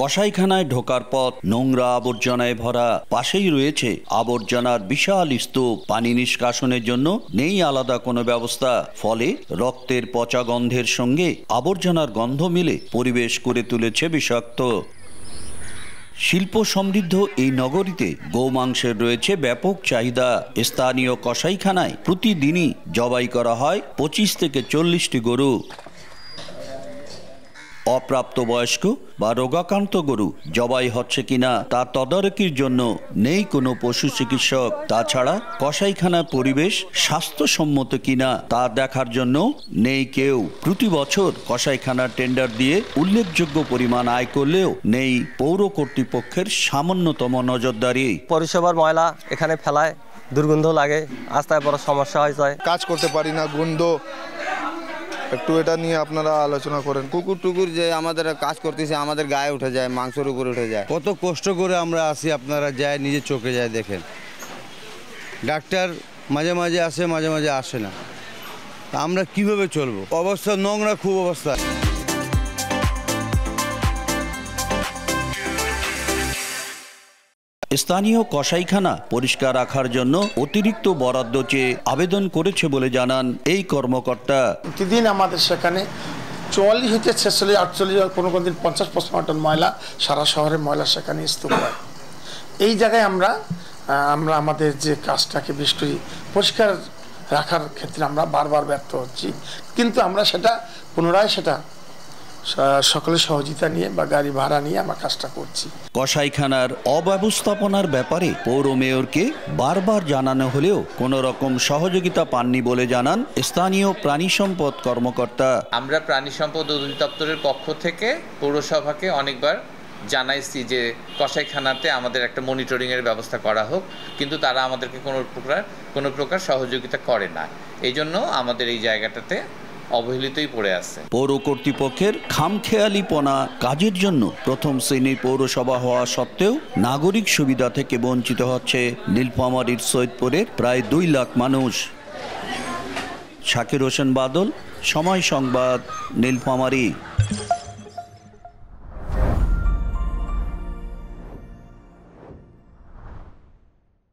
কসাইখানায় ঢোকার পথ নোংরা আবর্জনায় ভরা পাশেই রয়েছে আবর্জনার বিশাল স্তূপ পানি নিষ্কাশনের জন্য নেই আলাদা কোনো ব্যবস্থা ফলে রক্তের পচা গন্ধের সঙ্গে আবর্জনার গন্ধ মিলে পরিবেশ করে তুলেছে বিষাক্ত শিল্প সমৃদ্ধ এই নগরীতে গোমাংসের রয়েছে ব্যাপক চাহিদা স্থানীয় কসাইখানায় প্রতিদিনই জবাই করা হয় পঁচিশ থেকে চল্লিশটি গরু অপ্রাপ্তবয়স্ক বা রোগাক্রান্ত গরু জবাই হচ্ছে কিনা তা তদারকির জন্য নেই কোনো পশু চিকিৎসক তাছাড়া কসাইখানার পরিবেশ স্বাস্থ্যসম্মত কিনা তা দেখার জন্য নেই কেউ প্রতি বছর কসাইখানার টেন্ডার দিয়ে উল্লেখযোগ্য পরিমাণ আয় করলেও নেই পৌর কর্তৃপক্ষের সামান্যতম নজরদারি পরিষেবার ময়লা এখানে ফেলায় দুর্গন্ধ লাগে আস্তায় বড় সমস্যা যায় কাজ করতে পারি না গন্ধ একটু এটা নিয়ে আপনারা আলোচনা করেন কুকুর টুকুর যে আমাদের কাজ করতেছে আমাদের গায়ে উঠে যায় মাংসের উপরে উঠে যায় কত কষ্ট করে আমরা আসি আপনারা যায় নিজের চোখে যায় দেখেন ডাক্তার মাঝে মাঝে আসে মাঝে মাঝে আসে না আমরা কিভাবে চলবো অবস্থা নোংরা খুব অবস্থা স্থানীয় কসাইখানা পরিষ্কার রাখার জন্য অতিরিক্ত বরাদ্দ চেয়ে আবেদন করেছে বলে জানান এই কর্মকর্তা প্রতিদিন আমাদের সেখানে চুয়াল্লিশ হইতে ছেচল্লিশ আটচল্লিশ কোনো কোনো দিন পঞ্চাশ পঞ্চান্ন টন ময়লা সারা শহরে ময়লা সেখানে স্তূপ হয় এই জায়গায় আমরা আমরা আমাদের যে কাজটাকে বেশ করি পরিষ্কার রাখার ক্ষেত্রে আমরা বারবার ব্যর্থ হচ্ছি কিন্তু আমরা সেটা পুনরায় সেটা সকলের সহযোগিতা নিয়ে বা গাড়ি ভাড়া নিয়ে আমার কাজটা করছি কসাইখানার অব্যবস্থাপনার ব্যাপারে পৌর মেয়রকে বারবার জানানো হলেও কোনো রকম সহযোগিতা পাননি বলে জানান স্থানীয় প্রাণী সম্পদ কর্মকর্তা আমরা প্রাণী সম্পদ অধিদপ্তরের পক্ষ থেকে পৌরসভাকে অনেকবার জানাইছি যে কসাইখানাতে আমাদের একটা মনিটরিংয়ের ব্যবস্থা করা হোক কিন্তু তারা আমাদেরকে কোনো প্রকার কোনো প্রকার সহযোগিতা করে না এই জন্য আমাদের এই জায়গাটাতে অবহেলিতই পড়ে আছে পৌর কর্তৃপক্ষের খামখেয়ালিপনা কাজের জন্য প্রথম শ্রেণীর পৌরসভা হওয়া সত্ত্বেও নাগরিক সুবিধা থেকে বঞ্চিত হচ্ছে নীলফামারীর সৈয়দপুরের প্রায় দুই লাখ মানুষ শাকির হোসেন বাদল সময় সংবাদ নীলফামারী